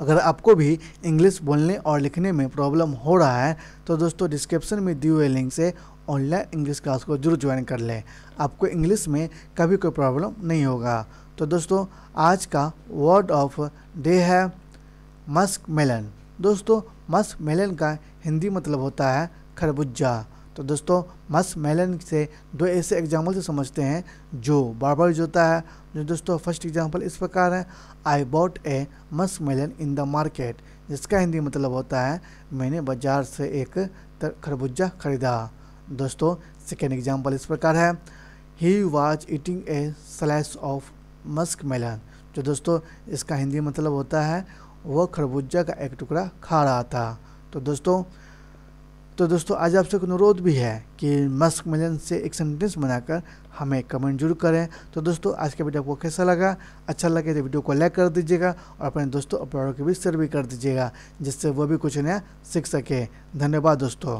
अगर आपको भी इंग्लिश बोलने और लिखने में प्रॉब्लम हो रहा है तो दोस्तों डिस्क्रिप्शन में दिए हुए लिंक से ऑनलाइन इंग्लिश क्लास को जरूर ज्वाइन कर लें आपको इंग्लिश में कभी कोई प्रॉब्लम नहीं होगा तो दोस्तों आज का वर्ड ऑफ डे है मस्क मेलन दोस्तों मस्क मेलन का हिंदी मतलब होता है खरबुज्जा तो दोस्तों मस्क मेलन से दो ऐसे एग्जाम्पल से समझते हैं जो बार बार जोता है जो दोस्तों फर्स्ट एग्जाम्पल इस प्रकार है I bought a musk melon in the market जिसका हिंदी मतलब होता है मैंने बाजार से एक खरबूजा खरीदा दोस्तों सेकेंड एग्जाम्पल इस प्रकार है he was eating a slice of musk melon जो दोस्तों इसका हिंदी मतलब होता है वह खरबूजा का एक टुकड़ा खा रहा था तो दोस्तों तो दोस्तों आज आपसे एक अनुरोध भी है कि मस्क मिलन से एक सेंटेंस बनाकर हमें कमेंट जरूर करें तो दोस्तों आज का वीडियो आपको कैसा लगा अच्छा लगे तो वीडियो को लाइक कर दीजिएगा और अपने दोस्तों अपलोडों के भी शेयर भी कर दीजिएगा जिससे वो भी कुछ नया सीख सके धन्यवाद दोस्तों